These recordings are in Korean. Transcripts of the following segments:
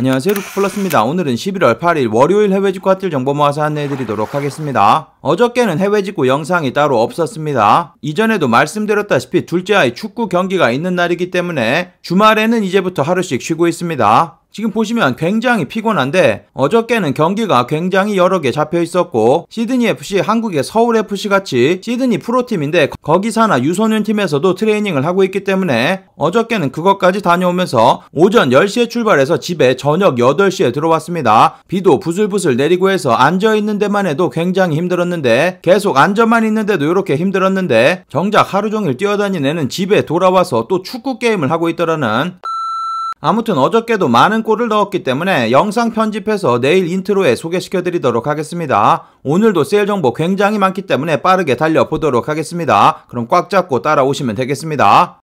안녕하세요 루크플러스입니다. 오늘은 11월 8일 월요일 해외직구 핫딜 정보 모아서 안내해드리도록 하겠습니다. 어저께는 해외직구 영상이 따로 없었습니다. 이전에도 말씀드렸다시피 둘째 아이 축구 경기가 있는 날이기 때문에 주말에는 이제부터 하루씩 쉬고 있습니다. 지금 보시면 굉장히 피곤한데 어저께는 경기가 굉장히 여러 개 잡혀 있었고 시드니 FC 한국의 서울 FC 같이 시드니 프로팀인데 거기 사나 유소년 팀에서도 트레이닝을 하고 있기 때문에 어저께는 그것까지 다녀오면서 오전 10시에 출발해서 집에 저녁 8시에 들어왔습니다. 비도 부슬부슬 내리고 해서 앉아 있는 데만 해도 굉장히 힘들었는데 계속 앉아만 있는데도 이렇게 힘들었는데 정작 하루 종일 뛰어다니는 애는 집에 돌아와서 또 축구 게임을 하고 있더라는 아무튼 어저께도 많은 골을 넣었기 때문에 영상 편집해서 내일 인트로에 소개시켜 드리도록 하겠습니다. 오늘도 세일 정보 굉장히 많기 때문에 빠르게 달려보도록 하겠습니다. 그럼 꽉 잡고 따라오시면 되겠습니다.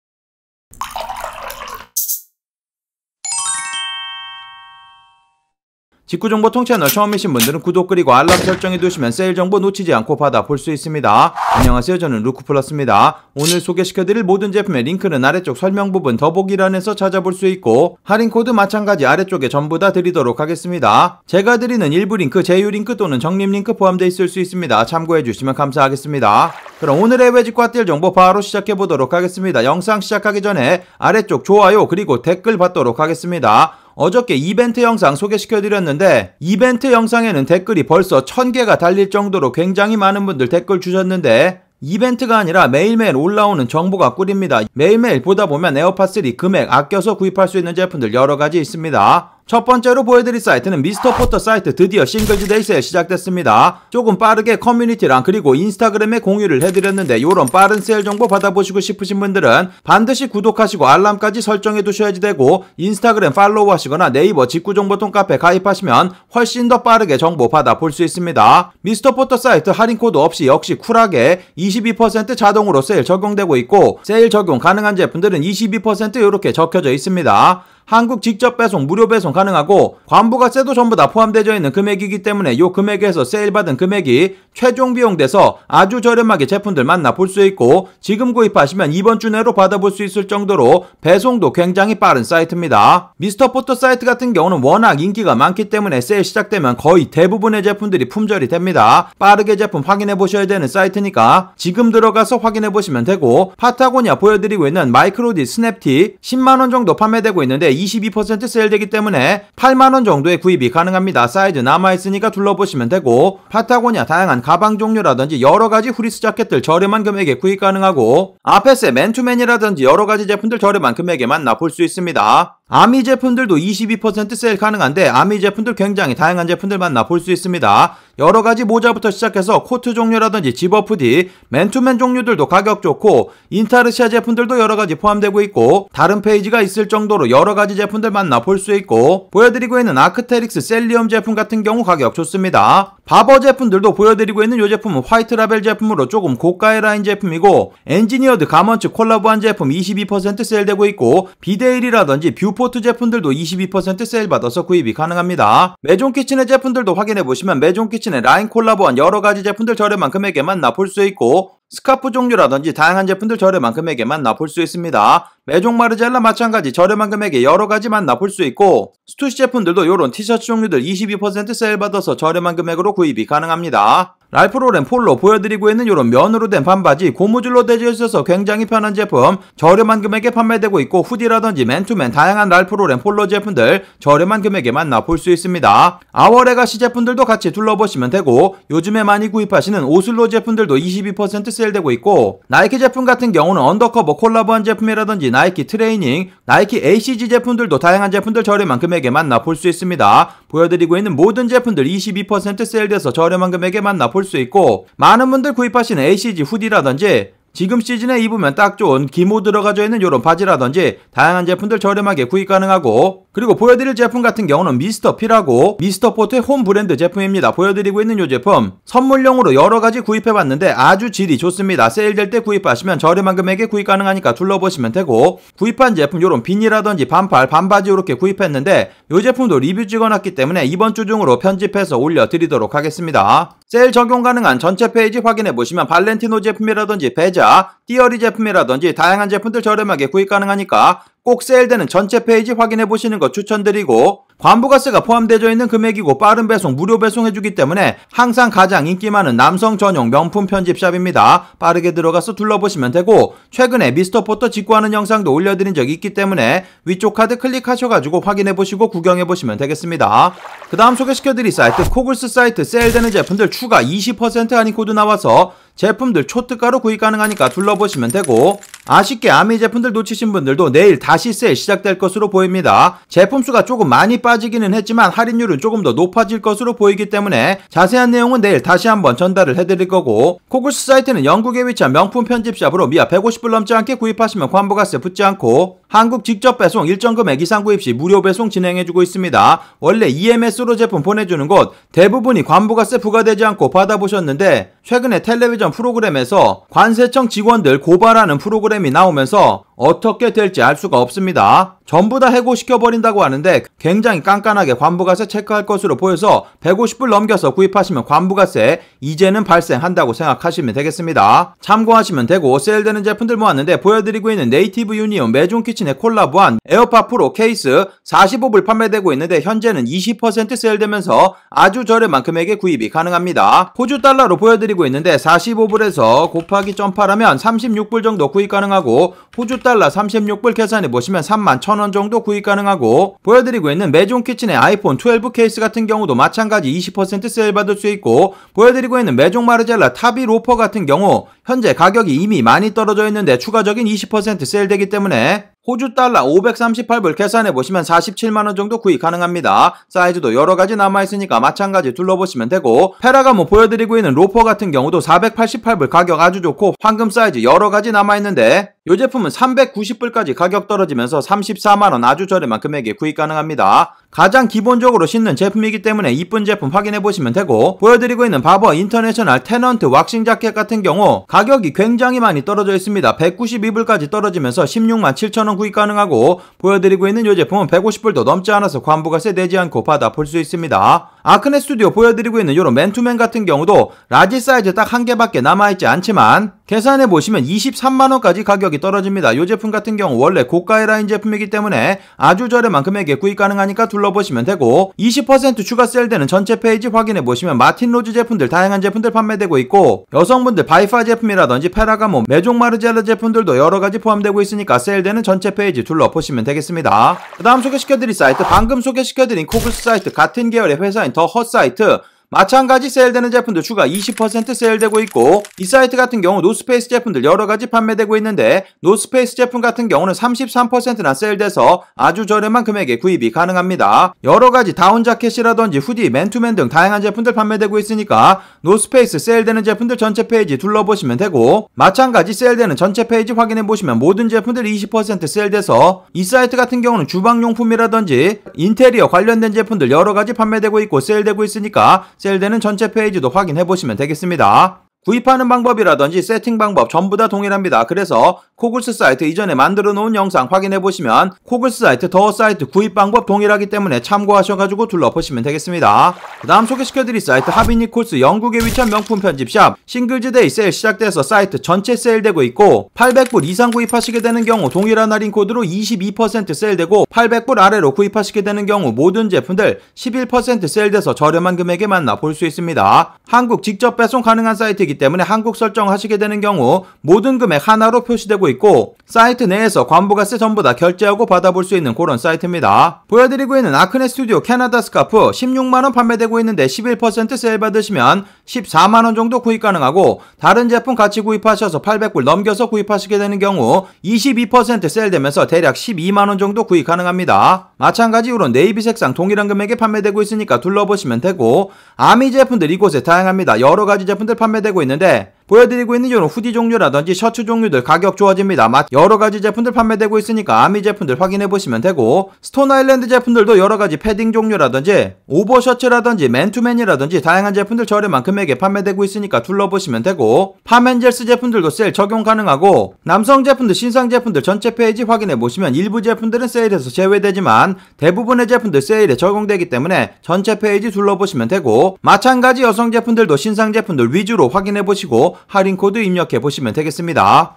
직구정보 통채널 처음 이신 분들은 구독 그리고 알람 설정해 두시면 세일 정보 놓치지 않고 받아볼 수 있습니다. 안녕하세요 저는 루크플러스입니다. 오늘 소개시켜드릴 모든 제품의 링크는 아래쪽 설명 부분 더보기란에서 찾아볼 수 있고 할인 코드 마찬가지 아래쪽에 전부 다 드리도록 하겠습니다. 제가 드리는 일부 링크, 제휴 링크 또는 적립 링크 포함되어 있을 수 있습니다. 참고해 주시면 감사하겠습니다. 그럼 오늘의 외직과 뛸 정보 바로 시작해 보도록 하겠습니다. 영상 시작하기 전에 아래쪽 좋아요 그리고 댓글 받도록 하겠습니다. 어저께 이벤트 영상 소개시켜드렸는데 이벤트 영상에는 댓글이 벌써 1000개가 달릴 정도로 굉장히 많은 분들 댓글 주셨는데 이벤트가 아니라 매일매일 올라오는 정보가 꿀입니다. 매일매일 보다 보면 에어팟3 금액 아껴서 구입할 수 있는 제품들 여러 가지 있습니다. 첫 번째로 보여드릴 사이트는 미스터 포터 사이트 드디어 싱글즈데이스에 시작됐습니다. 조금 빠르게 커뮤니티랑 그리고 인스타그램에 공유를 해드렸는데 이런 빠른 세일 정보 받아보시고 싶으신 분들은 반드시 구독하시고 알람까지 설정해 두셔야지 되고 인스타그램 팔로우 하시거나 네이버 직구정보통 카페 가입하시면 훨씬 더 빠르게 정보 받아볼 수 있습니다. 미스터 포터 사이트 할인 코드 없이 역시 쿨하게 22% 자동으로 세일 적용되고 있고 세일 적용 가능한 제품들은 22% 이렇게 적혀져 있습니다. 한국 직접 배송, 무료 배송 가능하고 관부가세도 전부 다 포함되어 있는 금액이기 때문에 요 금액에서 세일받은 금액이 최종 비용 돼서 아주 저렴하게 제품들 만나볼 수 있고 지금 구입하시면 이번 주 내로 받아볼 수 있을 정도로 배송도 굉장히 빠른 사이트입니다. 미스터포터 사이트 같은 경우는 워낙 인기가 많기 때문에 세일 시작되면 거의 대부분의 제품들이 품절이 됩니다. 빠르게 제품 확인해 보셔야 되는 사이트니까 지금 들어가서 확인해 보시면 되고 파타고니아 보여드리고 있는 마이크로디 스냅티 10만원 정도 판매되고 있는데 22% 세일되기 때문에 8만원 정도에 구입이 가능합니다. 사이즈 남아있으니까 둘러보시면 되고 파타고니아 다양한 가방 종류라든지 여러가지 후리스 자켓들 저렴한 금액에 구입 가능하고 앞에 스 맨투맨이라든지 여러가지 제품들 저렴한 금액에 만나볼 수 있습니다. 아미 제품들도 22%세일 가능한데 아미 제품들 굉장히 다양한 제품들 만나 볼 수 있습니다. 여러가지 모자부터 시작해서 코트 종류라든지 집어프디, 맨투맨 종류들도 가격 좋고 인타르시아 제품들도 여러가지 포함되고 있고 다른 페이지가 있을 정도로 여러가지 제품들 만나 볼 수 있고 보여드리고 있는 아크테릭스 셀리엄 제품 같은 경우 가격 좋습니다. 바버 제품들도 보여드리고 있는 이 제품은 화이트 라벨 제품으로 조금 고가의 라인 제품이고 엔지니어드 가먼츠 콜라보한 제품 22% 세일되고 있고 비데일이라든지 뷰포트 제품들도 22% 세일받아서 구입이 가능합니다. 메종 키친의 제품들도 확인해보시면 메종 키친의 라인 콜라보한 여러가지 제품들 저렴한 금액에만 나볼 수 있고 스카프 종류라든지 다양한 제품들 저렴한 금액에만 나품수 있습니다. 매종 마르젤라 마찬가지 저렴한 금액에 여러 가지만 나볼 수 있고 스투시 제품들도 이런 티셔츠 종류들 22% 세일 받아서 저렴한 금액으로 구입이 가능합니다. 라이프로렌 폴로 보여드리고 있는 이런 면으로 된 반바지 고무줄로 되어 있어서 굉장히 편한 제품 저렴한 금액에 판매되고 있고 후디라든지 맨투맨 다양한 라이프로렌 폴로 제품들 저렴한 금액에만 나볼 수 있습니다. 아워레가시 제품들도 같이 둘러보시면 되고 요즘에 많이 구입하시는 오슬로 제품들도 22% 세일되고 있고 나이키 제품 같은 경우는 언더커버 뭐 콜라보한 제품이라든지 나이키 트레이닝, 나이키 ACG 제품들도 다양한 제품들 저렴한 금액에만 나볼 수 있습니다. 보여드리고 있는 모든 제품들 22% 세일돼서 저렴한 금액에만 나볼 수 있고 많은 분들 구입하시는 ACG 후디라든지 지금 시즌에 입으면 딱 좋은 기모 들어가져 있는 요런 바지라든지 다양한 제품들 저렴하게 구입 가능하고 그리고 보여드릴 제품 같은 경우는 미스터 필하고 미스터 포트의 홈 브랜드 제품입니다. 보여드리고 있는 이 제품 선물용으로 여러가지 구입해봤는데 아주 질이 좋습니다. 세일될 때 구입하시면 저렴한 금액에 구입 가능하니까 둘러보시면 되고 구입한 제품 요런 비닐이라든지 반팔, 반바지 이렇게 구입했는데 이 제품도 리뷰 찍어놨기 때문에 이번 주 중으로 편집해서 올려드리도록 하겠습니다. 세일 적용 가능한 전체 페이지 확인해보시면 발렌티노 제품이라든지 배자, 띠어리 제품이라든지 다양한 제품들 저렴하게 구입 가능하니까 꼭 세일되는 전체 페이지 확인해 보시는 것 추천드리고 관부가스가 포함되어 있는 금액이고 빠른 배송, 무료 배송해주기 때문에 항상 가장 인기 많은 남성 전용 명품 편집샵입니다. 빠르게 들어가서 둘러보시면 되고 최근에 미스터 포터 직구하는 영상도 올려드린 적이 있기 때문에 위쪽 카드 클릭하셔가지고 확인해보시고 구경해보시면 되겠습니다. 그 다음 소개시켜드릴 사이트 코글스 사이트 세일되는 제품들 추가 20% 할인 코드 나와서 제품들 초특가로 구입 가능하니까 둘러보시면 되고 아쉽게 아미 제품들 놓치신 분들도 내일 다시 세일 시작될 것으로 보입니다. 제품 수가 조금 많이 빠지기는 했지만 할인율은 조금 더 높아질 것으로 보이기 때문에 자세한 내용은 내일 다시 한번 전달을 해드릴 거고 코글스 사이트는 영국에 위치한 명품 편집샵으로 미아 150불 넘지 않게 구입하시면 관부가세 붙지 않고 한국 직접 배송 일정금 액이상 구입 시 무료 배송 진행해주고 있습니다. 원래 EMS로 제품 보내주는 곳 대부분이 관부가세 부과되지 않고 받아보셨는데 최근에 텔레비전 프로그램에서 관세청 직원들 고발하는 프로그램이 나오면서 어떻게 될지 알 수가 없습니다. 전부 다 해고시켜버린다고 하는데 굉장히 깐깐하게 관부가세 체크할 것으로 보여서 150불 넘겨서 구입하시면 관부가세 이제는 발생한다고 생각하시면 되겠습니다. 참고하시면 되고 세일되는 제품들 모았는데 보여드리고 있는 네이티브 유니온 매종 키친에 콜라보한 에어팟 프로 케이스 45불 판매되고 있는데 현재는 20% 세일되면서 아주 저렴한 금액에 구입이 가능합니다. 호주 달러로 보여드리고 있는데 45불에서 곱하기 점파라면 36불 정도 구입 가능하고 호주 달러 36불 계산해 보시면 3 1 0 0 0원 정도 구입 가능하고 보여드리고 있는 매종 키친의 아이폰 12 케이스 같은 경우도 마찬가지 20% 세일 받을 수 있고 보여드리고 경우에는 메종 마르젤라, 타비 로퍼 같은 경우 현재 가격이 이미 많이 떨어져 있는데 추가적인 20% 세일되기 때문에 호주 달러 538불 계산해 보시면 47만원 정도 구입 가능합니다. 사이즈도 여러가지 남아있으니까 마찬가지 둘러보시면 되고 페라가 모 보여드리고 있는 로퍼 같은 경우도 488불 가격 아주 좋고 황금 사이즈 여러가지 남아있는데 이 제품은 390불까지 가격 떨어지면서 34만원 아주 저렴한 금액에 구입 가능합니다. 가장 기본적으로 신는 제품이기 때문에 이쁜 제품 확인해 보시면 되고 보여드리고 있는 바버 인터내셔널 테넌트 왁싱 자켓 같은 경우 가격이 굉장히 많이 떨어져 있습니다. 192불까지 떨어지면서 16만 7천원 구입 가능하고 보여드리고 있는 이 제품은 150불도 넘지 않아서 관부가세 내지 않고 받아 볼수 있습니다. 아크네 스튜디오 보여드리고 있는 이런 맨투맨 같은 경우도 라지 사이즈 딱 한 개밖에 남아있지 않지만 계산해 보시면 23만원까지 가격이 떨어집니다. 이 제품 같은 경우 원래 고가의 라인 제품이기 때문에 아주 저렴한 금액에 구입 가능하니까 둘러보시면 되고 20% 추가 셀되는 전체 페이지 확인해 보시면 마틴 로즈 제품들 다양한 제품들 판매되고 있고 여성분들 바이파 제품이라든지 페라가모, 메종 마르제라 제품들도 여러가지 포함되고 있으니까 셀되는 전체 페이지 둘러보시면 되겠습니다. 그 다음 소개시켜드릴 사이트 방금 소개시켜드린 코브스 사이트 같은 계열의 회사인 더 헛사이트 마찬가지 세일되는 제품도 추가 20% 세일되고 있고 이 사이트 같은 경우 노스페이스 제품들 여러가지 판매되고 있는데 노스페이스 제품 같은 경우는 33%나 세일돼서 아주 저렴한 금액에 구입이 가능합니다. 여러가지 다운 자켓이라든지 후디, 맨투맨 등 다양한 제품들 판매되고 있으니까 노스페이스 세일되는 제품들 전체 페이지 둘러보시면 되고 마찬가지 세일되는 전체 페이지 확인해보시면 모든 제품들 20% 세일돼서 이 사이트 같은 경우는 주방용품이라든지 인테리어 관련된 제품들 여러가지 판매되고 있고 세일되고 있으니까 세일되는 전체 페이지도 확인해 보시면 되겠습니다. 구입하는 방법이라든지 세팅 방법 전부 다 동일합니다. 그래서 코글스 사이트 이전에 만들어 놓은 영상 확인해 보시면 코글스 사이트 더 사이트 구입 방법 동일하기 때문에 참고하셔가지고 둘러보시면 되겠습니다. 그 다음 소개시켜 드릴 사이트 하비니콜스 영국에 위치한 명품 편집샵 싱글즈데이 세일 시작돼서 사이트 전체 세일되고 있고 800불 이상 구입하시게 되는 경우 동일한 할인 코드로 22% 세일되고 800불 아래로 구입하시게 되는 경우 모든 제품들 11% 세일돼서 저렴한 금액에 만나 볼 수 있습니다. 한국 직접 배송 가능한 사이트이기 때문에 한국 설정하시게 되는 경우 모든 금액 하나로 표시되고 있고 사이트 내에서 관부가세 전부 다 결제하고 받아볼 수 있는 그런 사이트입니다. 보여드리고 있는 아크네 스튜디오 캐나다 스카프 16만원 판매되고 있는데 11% 세일 받으시면 14만원 정도 구입 가능하고 다른 제품 같이 구입하셔서 800불 넘겨서 구입하시게 되는 경우 22% 세일되면서 대략 12만원 정도 구입 가능합니다. 마찬가지로 네이비 색상 동일한 금액에 판매되고 있으니까 둘러보시면 되고 아미 제품들 이곳에 다양합니다. 여러가지 제품들 판매되고 있는데 보여드리고 있는 이런 후디 종류라든지 셔츠 종류들 가격 좋아집니다. 맛 여러가지 제품들 판매되고 있으니까 아미 제품들 확인해보시면 되고 스톤 아일랜드 제품들도 여러가지 패딩 종류라든지 오버셔츠라든지 맨투맨이라든지 다양한 제품들 저렴한 금액에 판매되고 있으니까 둘러보시면 되고 파멘젤스 제품들도 세일 적용 가능하고 남성 제품들 신상 제품들 전체 페이지 확인해보시면 일부 제품들은 세일에서 제외되지만 대부분의 제품들 세일에 적용되기 때문에 전체 페이지 둘러보시면 되고 마찬가지 여성 제품들도 신상 제품들 위주로 확인해보시고 할인 코드 입력해 보시면 되겠습니다.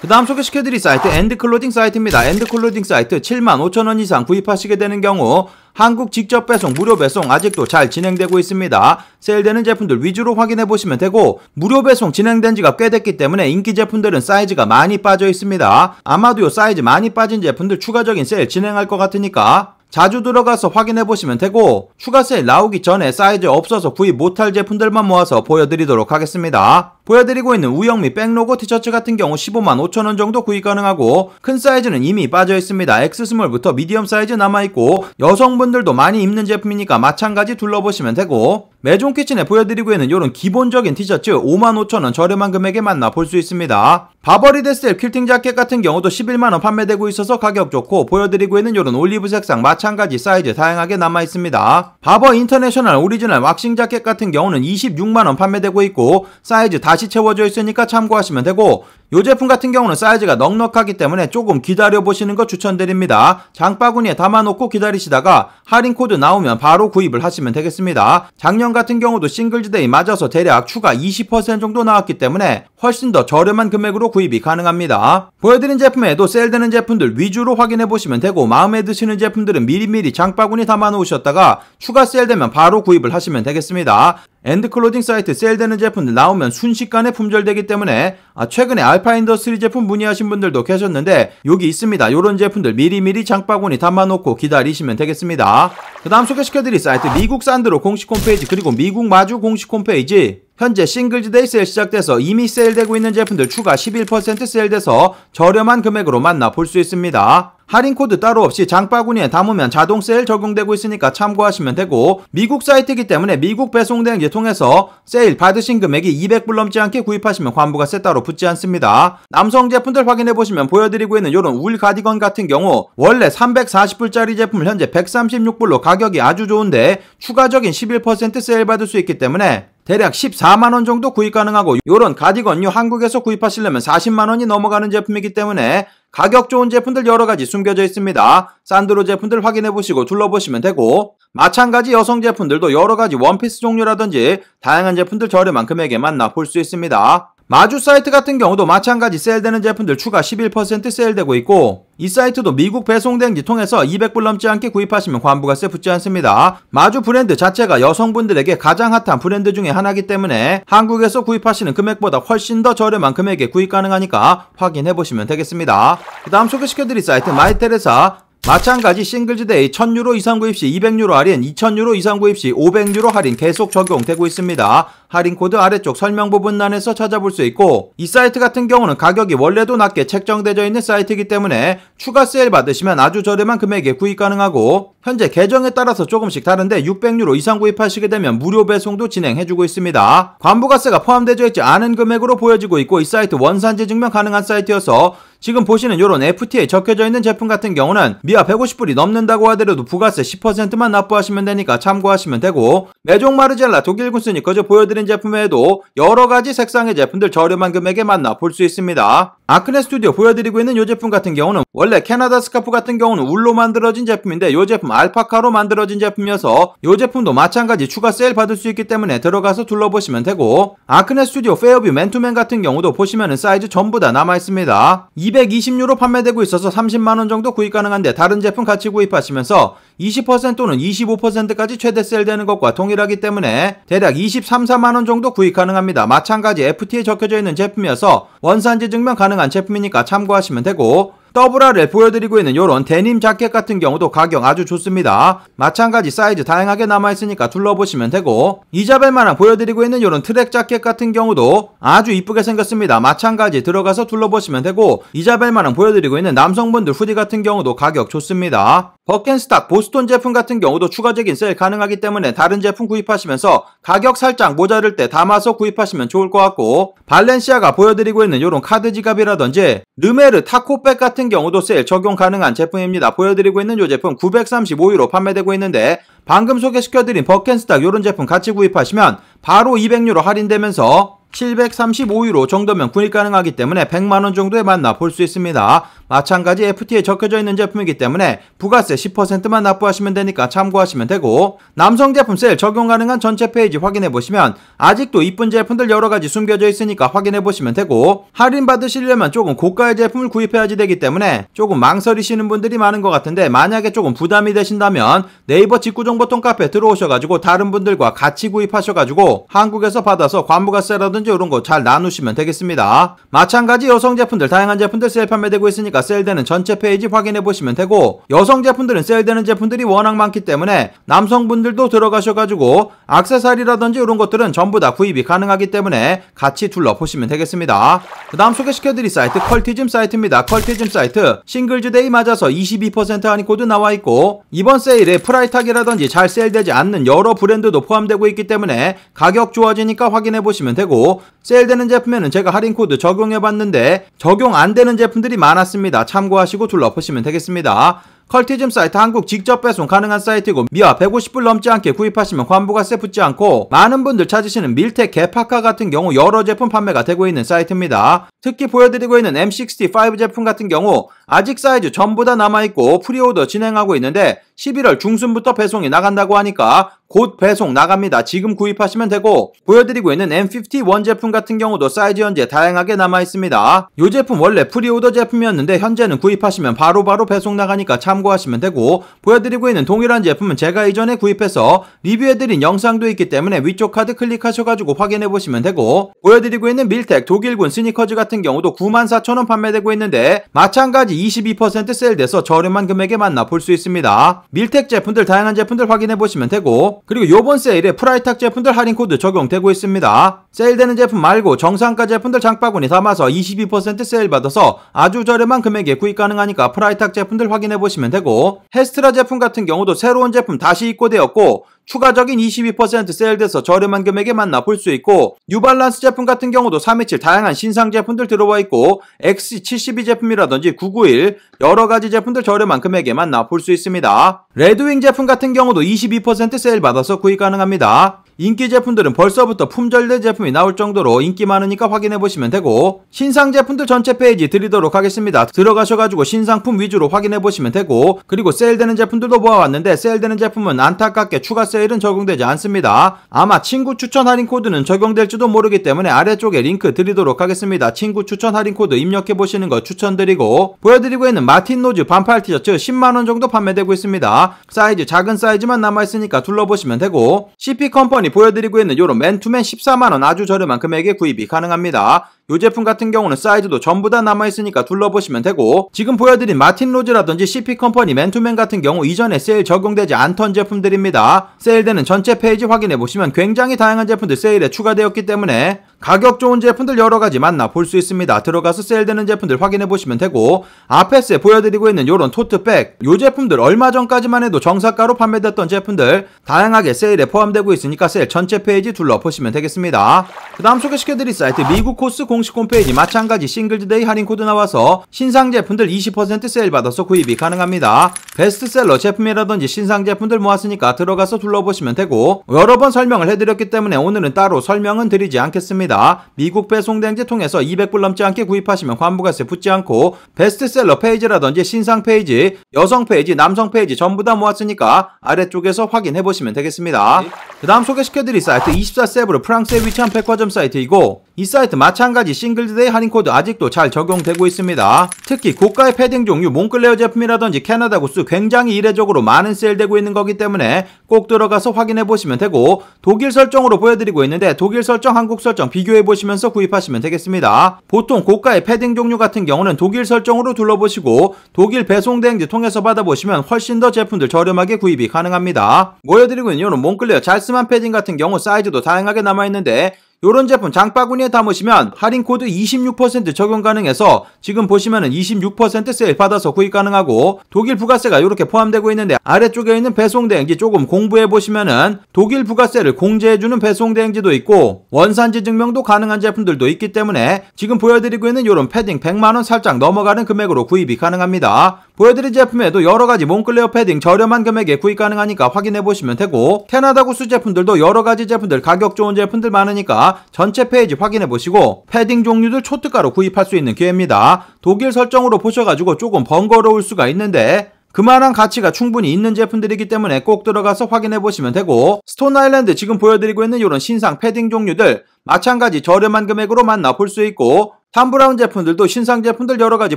그 다음 소개시켜드릴 사이트 엔드클로징 사이트입니다. 엔드클로징 사이트 75,000원 이상 구입하시게 되는 경우 한국 직접 배송, 무료 배송 아직도 잘 진행되고 있습니다. 세일되는 제품들 위주로 확인해 보시면 되고 무료 배송 진행된 지가 꽤 됐기 때문에 인기 제품들은 사이즈가 많이 빠져 있습니다. 아마도 요 사이즈 많이 빠진 제품들 추가적인 세일 진행할 것 같으니까 자주 들어가서 확인해 보시면 되고 추가 세일 나오기 전에 사이즈 없어서 구입 못할 제품들만 모아서 보여드리도록 하겠습니다. 보여드리고 있는 우영 미 백로고 티셔츠 같은 경우 15만 5천원 정도 구입 가능하고 큰 사이즈는 이미 빠져 있습니다. x 스스몰부터 미디엄 사이즈 남아있고 여성분들도 많이 입는 제품이니까 마찬가지 둘러보시면 되고 매종 키친에 보여드리고 있는 이런 기본적인 티셔츠 5만5천원 저렴한 금액에 만나 볼 수 있습니다. 바버리 데스텔 퀼팅 자켓 같은 경우도 11만원 판매되고 있어서 가격 좋고 보여드리고 있는 이런 올리브 색상 마찬가지 사이즈 다양하게 남아있습니다. 바버 인터내셔널 오리지널 왁싱 자켓 같은 경우는 26만원 판매되고 있고 사이즈 다 다시 채워져 있으니까 참고하시면 되고 이 제품 같은 경우는 사이즈가 넉넉하기 때문에 조금 기다려보시는 거 추천드립니다. 장바구니에 담아놓고 기다리시다가 할인 코드 나오면 바로 구입을 하시면 되겠습니다. 작년 같은 경우도 싱글즈데이 맞아서 대략 추가 20% 정도 나왔기 때문에 훨씬 더 저렴한 금액으로 구입이 가능합니다. 보여드린 제품에도 세일되는 제품들 위주로 확인해보시면 되고 마음에 드시는 제품들은 미리미리 장바구니 담아놓으셨다가 추가 세일되면 바로 구입을 하시면 되겠습니다. 엔드클로징 사이트 세일되는 제품들 나오면 순식간에 품절되기 때문에 아, 최근에 알파 인더스리 제품 문의하신 분들도 계셨는데 여기 있습니다. 이런 제품들 미리미리 장바구니 담아놓고 기다리시면 되겠습니다. 그 다음 소개시켜드릴 사이트 미국 산드로 공식 홈페이지 그리고 미국 마주 공식 홈페이지 현재 싱글즈데이 세일 시작돼서 이미 세일되고 있는 제품들 추가 11% 세일돼서 저렴한 금액으로 만나볼 수 있습니다. 할인 코드 따로 없이 장바구니에 담으면 자동 세일 적용되고 있으니까 참고하시면 되고 미국 사이트이기 때문에 미국 배송 대행지 통해서 세일 받으신 금액이 200불 넘지 않게 구입하시면 관부가세 따로 붙지 않습니다. 남성 제품들 확인해 보시면 보여드리고 있는 이런 울 가디건 같은 경우 원래 340불짜리 제품을 현재 136불로 가격이 아주 좋은데 추가적인 11% 세일 받을 수 있기 때문에 대략 14만원 정도 구입 가능하고 이런 가디건요 한국에서 구입하시려면 40만원이 넘어가는 제품이기 때문에 가격 좋은 제품들 여러가지 숨겨져 있습니다. 산드로 제품들 확인해보시고 둘러보시면 되고 마찬가지 여성 제품들도 여러가지 원피스 종류라든지 다양한 제품들 저렴한 금액에 만나볼 수 있습니다. 마주 사이트 같은 경우도 마찬가지 세일되는 제품들 추가 11% 세일되고 있고 이 사이트도 미국 배송대행지 통해서 200불 넘지 않게 구입하시면 관부가세 붙지 않습니다. 마주 브랜드 자체가 여성분들에게 가장 핫한 브랜드 중에 하나이기 때문에 한국에서 구입하시는 금액보다 훨씬 더 저렴한 금액에 구입 가능하니까 확인해보시면 되겠습니다. 그 다음 소개시켜드릴 사이트 마이테레사 마찬가지 싱글즈데이 1000유로 이상 구입 시 200유로 할인, 2000유로 이상 구입 시 500유로 할인 계속 적용되고 있습니다. 할인 코드 아래쪽 설명 부분란에서 찾아볼 수 있고 이 사이트 같은 경우는 가격이 원래도 낮게 책정되어 있는 사이트이기 때문에 추가 세일 받으시면 아주 저렴한 금액에 구입 가능하고 현재 계정에 따라서 조금씩 다른데 600유로 이상 구입하시게 되면 무료 배송도 진행해주고 있습니다. 관부가스가 포함되어 있지 않은 금액으로 보여지고 있고 이 사이트 원산지 증명 가능한 사이트여서 지금 보시는 이런 FTA 적혀져 있는 제품 같은 경우는 미화 150불이 넘는다고 하더라도 부가세 10%만 납부하시면 되니까 참고하시면 되고 매종 마르젤라 독일군 스니커저 보여드리 말드린 제품 외에도 여러 가지 색상의 제품들 저렴한 금액에 만나 볼 수 있습니다. 아크네 스튜디오 보여드리고 있는 이 제품 같은 경우는 원래 캐나다 스카프 같은 경우는 울로 만들어진 제품인데 이 제품 알파카로 만들어진 제품이어서 이 제품도 마찬가지 추가 세일 받을 수 있기 때문에 들어가서 둘러보시면 되고 아크네 스튜디오 페어뷰 맨투맨 같은 경우도 보시면 사이즈 전부 다 남아있습니다. 220유로 판매되고 있어서 30만원 정도 구입 가능한데 다른 제품 같이 구입하시면서 20% 또는 25%까지 최대 셀되는 것과 동일하기 때문에 대략 23, 4만원 정도 구입 가능합니다. 마찬가지 FT에 적혀져 있는 제품이어서 원산지 증명 가능한 제품이니까 참고하시면 되고 더블화를 보여드리고 있는 요런 데님 자켓 같은 경우도 가격 아주 좋습니다. 마찬가지 사이즈 다양하게 남아있으니까 둘러보시면 되고 이자벨만한 보여드리고 있는 요런 트랙 자켓 같은 경우도 아주 이쁘게 생겼습니다. 마찬가지 들어가서 둘러보시면 되고 이자벨만한 보여드리고 있는 남성분들 후디 같은 경우도 가격 좋습니다. 버켄스탁 보스톤 제품 같은 경우도 추가적인 세일 가능하기 때문에 다른 제품 구입하시면서 가격 살짝 모자랄 때 담아서 구입하시면 좋을 것 같고 발렌시아가 보여드리고 있는 요런 카드 지갑이라든지 르메르 타코백 같은 경우도 세일 적용 가능한 제품입니다. 보여드리고 있는 이 제품 935유로 판매되고 있는데 방금 소개시켜드린 버켄스닥 이런 제품 같이 구입하시면 바로 200유로 할인되면서 735유로 정도면 구입 가능하기 때문에 100만원 정도에 만나 볼 수 있습니다. 마찬가지 FT에 적혀져 있는 제품이기 때문에 부가세 10%만 납부하시면 되니까 참고하시면 되고 남성 제품 세일 적용 가능한 전체 페이지 확인해 보시면 아직도 이쁜 제품들 여러가지 숨겨져 있으니까 확인해 보시면 되고 할인 받으시려면 조금 고가의 제품을 구입해야지 되기 때문에 조금 망설이시는 분들이 많은 것 같은데 만약에 조금 부담이 되신다면 네이버 직구정보통 카페 들어오셔가지고 다른 분들과 같이 구입하셔가지고 한국에서 받아서 관부가세라든지 있는지 이런 거 잘 나누시면 되겠습니다. 마찬가지 여성 제품들 다양한 제품들 세일 판매되고 있으니까 세일되는 전체 페이지 확인해 보시면 되고 여성 제품들은 세일되는 제품들이 워낙 많기 때문에 남성분들도 들어가셔가지고 악세사리라든지 이런 것들은 전부 다 구입이 가능하기 때문에 같이 둘러보시면 되겠습니다. 그 다음 소개시켜드릴 사이트 컬티즘 사이트입니다. 컬티즘 사이트 싱글즈데이 맞아서 22% 할인 코드 나와 있고 이번 세일에 프라이탁이라든지 잘 세일되지 않는 여러 브랜드도 포함되고 있기 때문에 가격 좋아지니까 확인해 보시면 되고 있 세일되는 제품에는 제가 할인 코드 적용해봤는데 적용 안 되는 제품들이 많았습니다. 참고하시고 둘러보시면 되겠습니다. 컬티즘 사이트 한국 직접 배송 가능한 사이트이고 미화 150불 넘지 않게 구입하시면 관부가세 붙지 않고 많은 분들 찾으시는 밀텍 개파카 같은 경우 여러 제품 판매가 되고 있는 사이트입니다. 특히 보여드리고 있는 M65 제품 같은 경우 아직 사이즈 전부 다 남아있고 프리오더 진행하고 있는데 11월 중순부터 배송이 나간다고 하니까 곧 배송 나갑니다. 지금 구입하시면 되고 보여드리고 있는 M51 제품 같은 경우도 사이즈 현재 다양하게 남아있습니다. 이 제품 원래 프리오더 제품이었는데 현재는 구입하시면 바로바로 바로 배송 나가니까 참고하시면 되고 보여드리고 있는 동일한 제품은 제가 이전에 구입해서 리뷰해드린 영상도 있기 때문에 위쪽 카드 클릭하셔가지고 확인해보시면 되고 보여드리고 있는 밀텍 독일군 스니커즈 같은 경우도 94,000원 판매되고 있는데 마찬가지 22% 세일돼서 저렴한 금액에 만나볼 수 있습니다. 밀텍 제품들 다양한 제품들 확인해 보시면 되고 그리고 요번 세일에 프라이탁 제품들 할인 코드 적용되고 있습니다. 세일되는 제품 말고 정상가 제품들 장바구니 담아서 22% 세일 받아서 아주 저렴한 금액에 구입 가능하니까 프라이탁 제품들 확인해 보시면 되고 헤스트라 제품 같은 경우도 새로운 제품 다시 입고되었고 추가적인 22% 세일돼서 저렴한 금액에 만나 볼 수 있고 뉴발란스 제품 같은 경우도 327 다양한 신상 제품들 들어와 있고 XC72 제품이라든지 991 여러가지 제품들 저렴한 금액에 만나 볼 수 있습니다. 레드윙 제품 같은 경우도 22% 세일 받아서 구입 가능합니다. 인기 제품들은 벌써부터 품절된 제품이 나올 정도로 인기 많으니까 확인해보시면 되고 신상 제품들 전체 페이지 드리도록 하겠습니다. 들어가셔가지고 신상품 위주로 확인해보시면 되고 그리고 세일되는 제품들도 모아왔는데 세일되는 제품은 안타깝게 추가 세일은 적용되지 않습니다. 아마 친구 추천 할인 코드는 적용될지도 모르기 때문에 아래쪽에 링크 드리도록 하겠습니다. 친구 추천 할인 코드 입력해보시는 거 추천드리고 보여드리고 있는 마틴 노즈 반팔 티셔츠 10만원 정도 판매되고 있습니다. 사이즈 작은 사이즈만 남아있으니까 둘러보시면 되고 CP 컴퍼니 보여드리고 있는 요런 맨투맨 14만원 아주 저렴한 금액에 구입이 가능합니다. 이 제품 같은 경우는 사이즈도 전부 다 남아있으니까 둘러보시면 되고 지금 보여드린 마틴 로즈라든지 CP컴퍼니 맨투맨 같은 경우 이전에 세일 적용되지 않던 제품들입니다. 세일되는 전체 페이지 확인해보시면 굉장히 다양한 제품들 세일에 추가되었기 때문에 가격 좋은 제품들 여러가지 만나 볼수 있습니다. 들어가서 세일되는 제품들 확인해보시면 되고 앞에서 보여드리고 있는 요런 토트백 이 제품들 얼마 전까지만 해도 정사가로 판매됐던 제품들 다양하게 세일에 포함되고 있으니까 세일 전체 페이지 둘러보시면 되겠습니다. 그 다음 소개시켜드릴 사이트 미국 코스 공 공식 홈페이지 마찬가지 싱글즈데이 할인 코드 나와서 신상 제품들 20% 세일 받아서 구입이 가능합니다. 베스트셀러 제품이라든지 신상 제품들 모았으니까 들어가서 둘러보시면 되고 여러 번 설명을 해드렸기 때문에 오늘은 따로 설명은 드리지 않겠습니다. 미국 배송대행지 통해서 200불 넘지 않게 구입하시면 환부가세 붙지 않고 베스트셀러 페이지라든지 신상 페이지, 여성 페이지, 남성 페이지 전부 다 모았으니까 아래쪽에서 확인해보시면 되겠습니다. 그 다음 소개시켜드릴 사이트 24세브르 프랑스에 위치한 백화점 사이트이고 이 사이트 마찬가지 현재까지 싱글데이 즈 할인코드 아직도 잘 적용되고 있습니다. 특히 고가의 패딩 종류 몽클레어 제품이라든지 캐나다 구스 굉장히 이례적으로 많은 세일되고 있는 거기 때문에 꼭 들어가서 확인해 보시면 되고 독일 설정으로 보여드리고 있는데 독일 설정, 한국 설정 비교해 보시면서 구입하시면 되겠습니다. 보통 고가의 패딩 종류 같은 경우는 독일 설정으로 둘러보시고 독일 배송 대행지 통해서 받아보시면 훨씬 더 제품들 저렴하게 구입이 가능합니다. 보여드리고 있는 이런 몽클레어 잘스만 패딩 같은 경우 사이즈도 다양하게 남아있는데 요런 제품 장바구니에 담으시면 할인 코드 26% 적용 가능해서 지금 보시면은 26% 세일 받아서 구입 가능하고 독일 부가세가 이렇게 포함되고 있는데 아래쪽에 있는 배송 대행지 조금 공부해 보시면은 독일 부가세를 공제해주는 배송 대행지도 있고 원산지 증명도 가능한 제품들도 있기 때문에 지금 보여드리고 있는 이런 패딩 100만원 살짝 넘어가는 금액으로 구입이 가능합니다. 보여드린 제품에도 여러가지 몽클레어 패딩 저렴한 금액에 구입 가능하니까 확인해 보시면 되고 캐나다 구스 제품들도 여러가지 제품들 가격 좋은 제품들 많으니까 전체 페이지 확인해 보시고 패딩 종류들 초특가로 구입할 수 있는 기회입니다. 독일 설정으로 보셔가지고 조금 번거로울 수가 있는데 그만한 가치가 충분히 있는 제품들이기 때문에 꼭 들어가서 확인해 보시면 되고 스톤 아일랜드 지금 보여드리고 있는 이런 신상 패딩 종류들 마찬가지 저렴한 금액으로 만나볼 수 있고 탐브라운 제품들도 신상 제품들 여러가지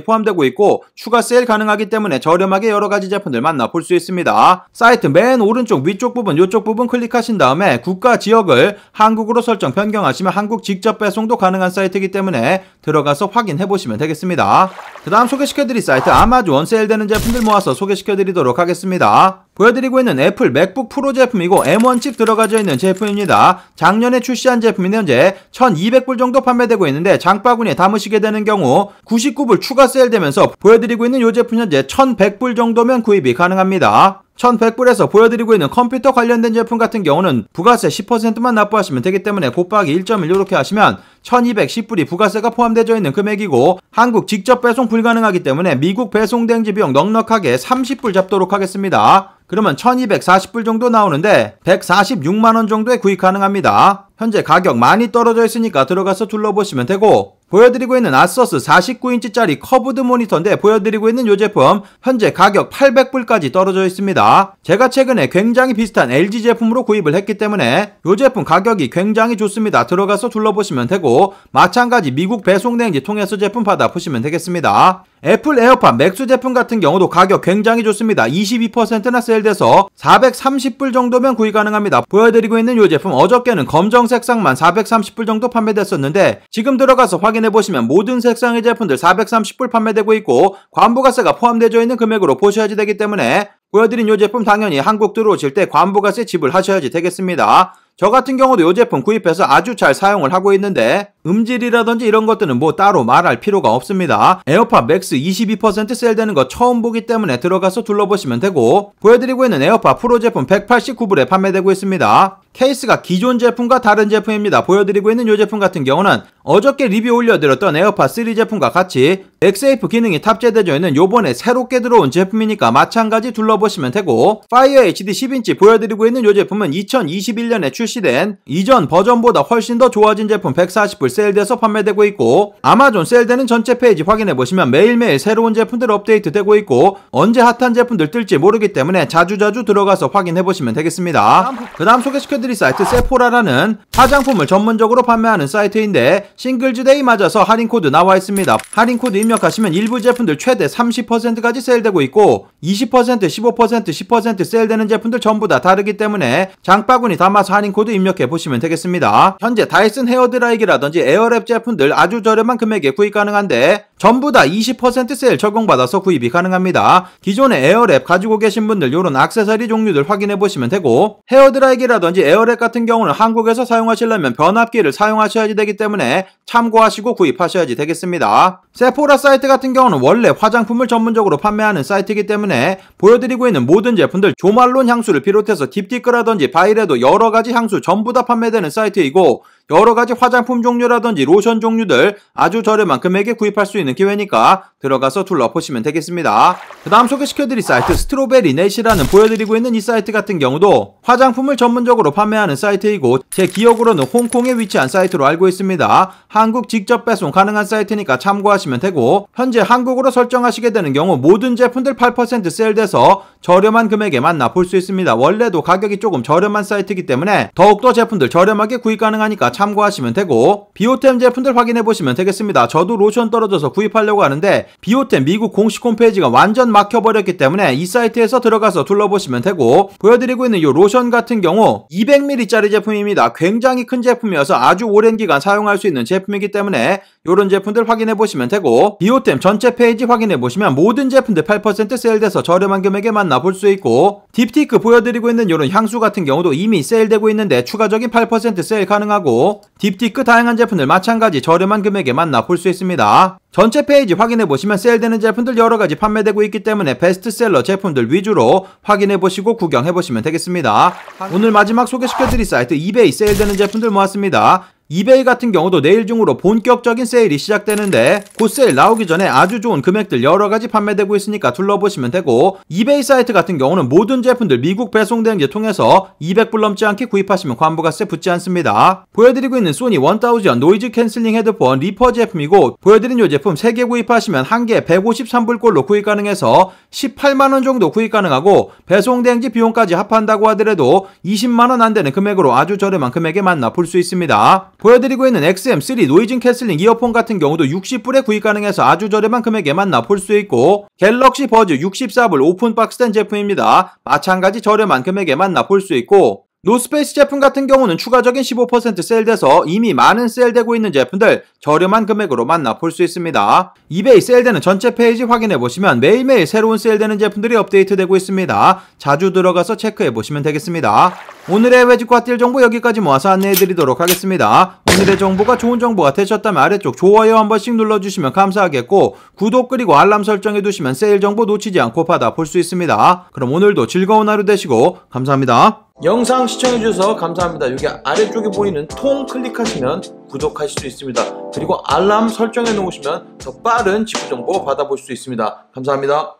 포함되고 있고 추가 세일 가능하기 때문에 저렴하게 여러가지 제품들 만나볼 수 있습니다. 사이트 맨 오른쪽 위쪽 부분 요쪽 부분 클릭하신 다음에 국가 지역을 한국으로 설정 변경하시면 한국 직접 배송도 가능한 사이트이기 때문에 들어가서 확인해보시면 되겠습니다. 그 다음 소개시켜드릴 사이트 아마존 세일되는 제품들 모아서 소개시켜드리도록 하겠습니다. 보여드리고 있는 애플 맥북 프로 제품이고 M1 칩 들어가져 있는 제품입니다. 작년에 출시한 제품이 현재 1200불 정도 판매되고 있는데 장바구니에 담으시게 되는 경우 99불 추가 세일되면서 보여드리고 있는 이 제품 현재 1100불 정도면 구입이 가능합니다. 1100불에서 보여드리고 있는 컴퓨터 관련된 제품 같은 경우는 부가세 10%만 납부하시면 되기 때문에 곱하기 1.1 이렇게 하시면 1210불이 부가세가 포함되어 있는 금액이고 한국 직접 배송 불가능하기 때문에 미국 배송 대행지 비용 넉넉하게 30불 잡도록 하겠습니다. 그러면 1240불 정도 나오는데 146만원 정도에 구입 가능합니다. 현재 가격 많이 떨어져 있으니까 들어가서 둘러보시면 되고 보여드리고 있는 아서스 49인치짜리 커브드 모니터인데 보여드리고 있는 이 제품 현재 가격 800불까지 떨어져 있습니다. 제가 최근에 굉장히 비슷한 LG 제품으로 구입을 했기 때문에 이 제품 가격이 굉장히 좋습니다. 들어가서 둘러보시면 되고 마찬가지 미국 배송대행지 통해서 제품 받아 보시면 되겠습니다. 애플 에어팟 맥스 제품 같은 경우도 가격 굉장히 좋습니다. 22%나 세일돼서 430불 정도면 구입 가능합니다. 보여드리고 있는 이 제품 어저께는 검정 색상만 430불 정도 판매됐었는데 지금 들어가서 확인해보시면 모든 색상의 제품들 430불 판매되고 있고 관부가세가 포함되어 있는 금액으로 보셔야지 되기 때문에 보여드린 이 제품 당연히 한국 들어오실 때 관부가세 지불하셔야지 되겠습니다. 저 같은 경우도 이 제품 구입해서 아주 잘 사용을 하고 있는데 음질이라든지 이런 것들은 뭐 따로 말할 필요가 없습니다. 에어팟 맥스 22% 세일되는 거 처음 보기 때문에 들어가서 둘러보시면 되고 보여드리고 있는 에어팟 프로 제품 189불에 판매되고 있습니다. 케이스가 기존 제품과 다른 제품입니다. 보여드리고 있는 이 제품 같은 경우는 어저께 리뷰 올려드렸던 에어팟 3 제품과 같이 x 세 기능이 탑재되어 있는 요번에 새롭게 들어온 제품이니까 마찬가지 둘러보시면 되고 파이어 HD 10인치 보여드리고 있는 이 제품은 2021년에 출시된 이전 버전보다 훨씬 더 좋아진 제품 140불 세일돼서 판매되고 있고 아마존 세일되는 전체 페이지 확인해 보시면 매일매일 새로운 제품들 업데이트되고 있고 언제 핫한 제품들 뜰지 모르기 때문에 자주자주 들어가서 확인해 보시면 되겠습니다. 그 다음 소개시켜드릴 사이트 세포라라는 화장품을 전문적으로 판매하는 사이트인데 싱글즈데이 맞아서 할인코드 나와 있습니다. 할인코드 입력하시면 일부 제품들 최대 30%까지 세일되고 있고 20%, 15%, 10% 세일되는 제품들 전부 다 다르기 때문에 장바구니 담아서 할인코드 입력해 보시면 되겠습니다. 현재 다이슨 헤어드라이기라든지 에어랩 제품들 아주 저렴한 금액에 구입 가능한데 전부 다 20% 세일 적용받아서 구입이 가능합니다. 기존의 에어랩 가지고 계신 분들 이런 악세사리 종류들 확인해 보시면 되고 헤어드라이기라든지 에어랩 같은 경우는 한국에서 사용하시려면 변압기를 사용하셔야지 되기 때문에 참고하시고 구입하셔야지 되겠습니다. 세포라 사이트 같은 경우는 원래 화장품을 전문적으로 판매하는 사이트이기 때문에 보여드리고 있는 모든 제품들 조말론 향수를 비롯해서 딥티크라든지 바이레도 여러가지 향수 전부 다 판매되는 사이트이고 여러가지 화장품 종류라든지 로션 종류들 아주 저렴한 금액에 구입할 수 있는 있는 기회니까 들어가서 둘러보시면 되겠습니다. 그 다음 소개시켜드릴 사이트 스트로베리 넷이라는 보여드리고 있는 이 사이트 같은 경우도 화장품을 전문적으로 판매하는 사이트이고 제 기억으로는 홍콩에 위치한 사이트로 알고 있습니다. 한국 직접 배송 가능한 사이트니까 참고하시면 되고 현재 한국으로 설정하시게 되는 경우 모든 제품들 8% 세일돼서 저렴한 금액에 만나볼 수 있습니다. 원래도 가격이 조금 저렴한 사이트이기 때문에 더욱더 제품들 저렴하게 구입 가능하니까 참고하시면 되고 비오템 제품들 확인해보시면 되겠습니다. 저도 로션 떨어져서 구입 구입하려고 하는데 비오템 미국 공식 홈페이지가 완전 막혀버렸기 때문에 이 사이트에서 들어가서 둘러보시면 되고 보여드리고 있는 이 로션 같은 경우 200ml짜리 제품입니다. 굉장히 큰 제품이어서 아주 오랜 기간 사용할 수 있는 제품이기 때문에 이런 제품들 확인해 보시면 되고 디오템 전체 페이지 확인해 보시면 모든 제품들 8% 세일돼서 저렴한 금액에 만나볼 수 있고 딥티크 보여드리고 있는 이런 향수 같은 경우도 이미 세일되고 있는데 추가적인 8% 세일 가능하고 딥티크 다양한 제품들 마찬가지 저렴한 금액에 만나볼 수 있습니다. 전체 페이지 확인해보시면 세일되는 제품들 여러가지 판매되고 있기 때문에 베스트셀러 제품들 위주로 확인해보시고 구경해보시면 되겠습니다. 오늘 마지막 소개시켜드릴 사이트 이베이 세일되는 제품들 모았습니다. 이베이 같은 경우도 내일 중으로 본격적인 세일이 시작되는데 곧 세일 나오기 전에 아주 좋은 금액들 여러가지 판매되고 있으니까 둘러보시면 되고 이베이 사이트 같은 경우는 모든 제품들 미국 배송 대행제 통해서 200불 넘지 않게 구입하시면 관부가세 붙지 않습니다. 보여드리고 있는 소니 1000 노이즈 캔슬링 헤드폰 리퍼 제품이고 보여드린 이 제품 3개 구입하시면 한 개 153불꼴로 구입 가능해서 18만원 정도 구입 가능하고 배송 대행지 비용까지 합한다고 하더라도 20만원 안되는 금액으로 아주 저렴한 금액에 만나 볼 수 있습니다. 보여드리고 있는 XM3 노이즈 캔슬링 이어폰 같은 경우도 60불에 구입 가능해서 아주 저렴한 금액에만 나볼 수 있고 갤럭시 버즈 64불 오픈박스된 제품입니다. 마찬가지 저렴한 금액에만 나볼 수 있고 노스페이스 제품 같은 경우는 추가적인 15% 세일돼서 이미 많은 세일되고 있는 제품들 저렴한 금액으로 만나볼 수 있습니다. 이베이 세일되는 전체 페이지 확인해보시면 매일매일 새로운 세일되는 제품들이 업데이트되고 있습니다. 자주 들어가서 체크해보시면 되겠습니다. 오늘의 외직과 띨 정보 여기까지 모아서 안내해드리도록 하겠습니다. 오늘의 정보가 좋은 정보가 되셨다면 아래쪽 좋아요 한 번씩 눌러주시면 감사하겠고 구독 그리고 알람 설정해두시면 세일 정보 놓치지 않고 받아 볼 수 있습니다. 그럼 오늘도 즐거운 하루 되시고 감사합니다. 영상 시청해주셔서 감사합니다. 여기 아래쪽에 보이는 통 클릭하시면 구독하실 수 있습니다. 그리고 알람 설정해 놓으시면 더 빠른 직구 정보 받아볼 수 있습니다. 감사합니다.